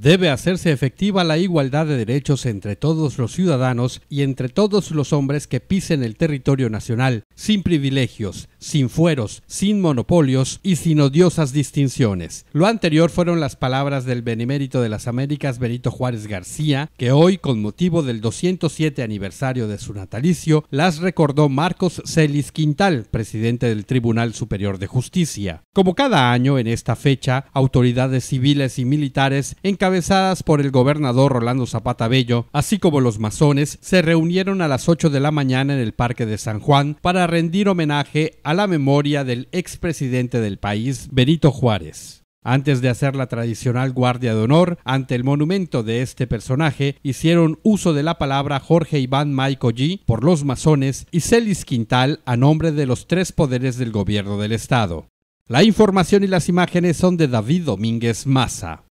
Debe hacerse efectiva la igualdad de derechos entre todos los ciudadanos y entre todos los hombres que pisen el territorio nacional, sin privilegios, sin fueros, sin monopolios y sin odiosas distinciones. Lo anterior fueron las palabras del benemérito de las Américas Benito Juárez García, que hoy, con motivo del 207 aniversario de su natalicio, las recordó Marcos Celis Quintal, presidente del Tribunal Superior de Justicia. Como cada año en esta fecha, autoridades civiles y militares encabezadas por el gobernador Rolando Zapata Bello, así como los masones, se reunieron a las 8 de la mañana en el Parque de San Juan para rendir homenaje a la memoria del expresidente del país, Benito Juárez. Antes de hacer la tradicional guardia de honor ante el monumento de este personaje, hicieron uso de la palabra Jorge Iván Maico G por los masones y Celis Quintal a nombre de los tres poderes del gobierno del Estado. La información y las imágenes son de David Domínguez Maza.